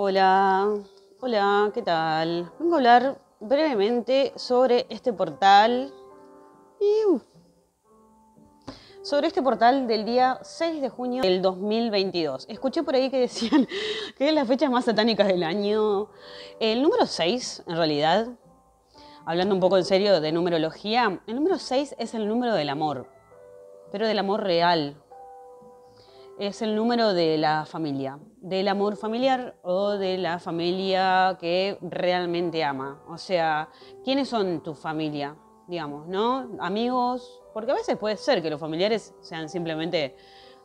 Hola, hola, ¿qué tal? Vengo a hablar brevemente sobre este portal. Uh, sobre este portal del día 6 de junio del 2022. Escuché por ahí que decían que es las fechas más satánicas del año. El número 6, en realidad, hablando un poco en serio de numerología, el número 6 es el número del amor, pero del amor real, es el número de la familia, del amor familiar o de la familia que realmente ama. O sea, ¿quiénes son tu familia? Digamos, ¿no? Amigos, porque a veces puede ser que los familiares sean simplemente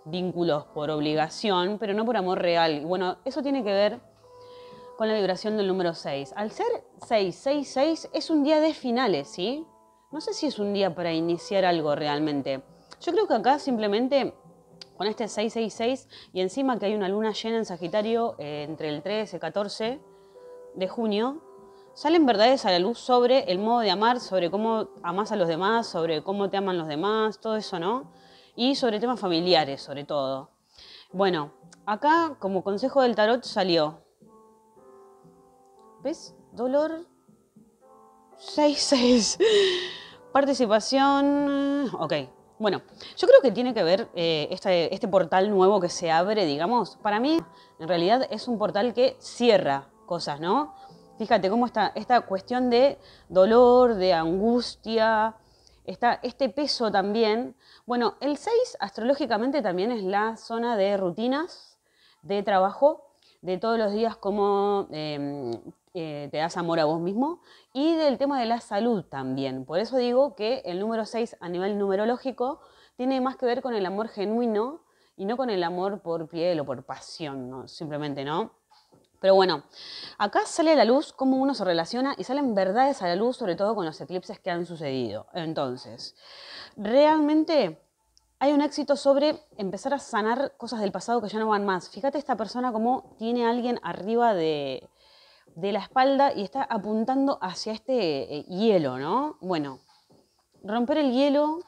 vínculos por obligación, pero no por amor real. Y bueno, eso tiene que ver con la vibración del número 6. Al ser 666 es un día de finales, ¿sí? No sé si es un día para iniciar algo realmente. Yo creo que acá simplemente con este 666 y encima que hay una luna llena en Sagitario eh, entre el 13 y 14 de junio, salen verdades a la luz sobre el modo de amar, sobre cómo amas a los demás, sobre cómo te aman los demás, todo eso, ¿no? Y sobre temas familiares, sobre todo. Bueno, acá como consejo del tarot salió, ¿ves? Dolor 66. Participación, ok, bueno, yo creo que tiene que ver eh, este, portal nuevo que se abre, digamos. Para mí, en realidad, es un portal que cierra cosas, ¿no? Fíjate cómo está esta cuestión de dolor, de angustia, está este peso también. Bueno, el 6 astrológicamente también es la zona de rutinas, de trabajo, de todos los días cómo em, eh, te das amor a vos mismo y del tema de la salud también. Por eso digo que el número 6 a nivel numerológico tiene más que ver con el amor genuino y no con el amor por piel o por pasión, simplemente no. Pero bueno, acá sale a la luz cómo uno se relaciona y salen verdades a la luz, sobre todo con los eclipses que han sucedido. Entonces, realmente hay un éxito sobre empezar a sanar cosas del pasado que ya no van más. Fíjate esta persona como tiene a alguien arriba de, la espalda y está apuntando hacia este eh, hielo, ¿no? Bueno, romper el hielo,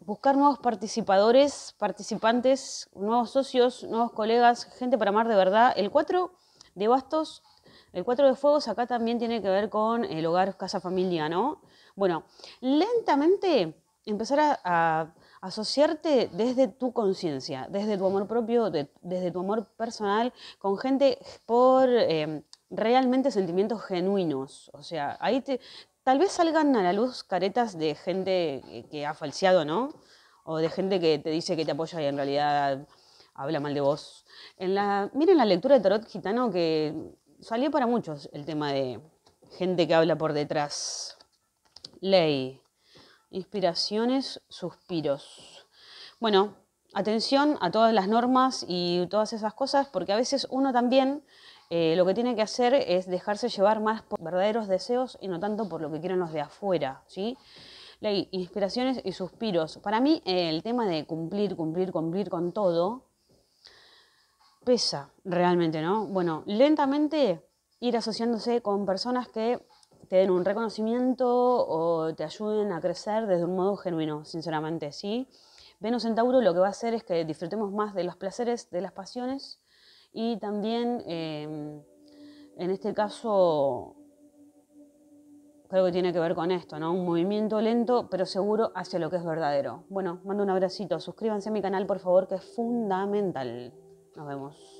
buscar nuevos participadores, participantes, nuevos socios, nuevos colegas, gente para amar de verdad. El 4 de bastos, el 4 de fuegos acá también tiene que ver con el hogar, casa, familia, ¿no? Bueno, lentamente empezar a asociarte desde tu conciencia, desde tu amor propio, desde tu amor personal, con gente por em, realmente sentimientos genuinos. O sea, ahí te, tal vez salgan a la luz caretas de gente que, ha falseado, ¿no? O de gente que te dice que te apoya y en realidad habla mal de vos. miren la lectura de Tarot Gitano que salió para muchos el tema de gente que habla por detrás. Ley. Inspiraciones, suspiros. Bueno, atención a todas las normas y todas esas cosas, porque a veces uno también eh, lo que tiene que hacer es dejarse llevar más por verdaderos deseos y no tanto por lo que quieren los de afuera, ¿sí? Ley, inspiraciones y suspiros. Para mí eh, el tema de cumplir, cumplir, cumplir con todo pesa realmente, ¿no? Bueno, lentamente ir asociándose con personas que te den un reconocimiento o te ayuden a crecer desde un modo genuino, sinceramente, ¿sí? Venus en Tauro lo que va a hacer es que disfrutemos más de los placeres, de las pasiones y también, em, en este caso, creo que tiene que ver con esto, ¿no? Un movimiento lento pero seguro hacia lo que es verdadero. Bueno, mando un abracito, suscríbanse a mi canal por favor que es fundamental. Nos vemos.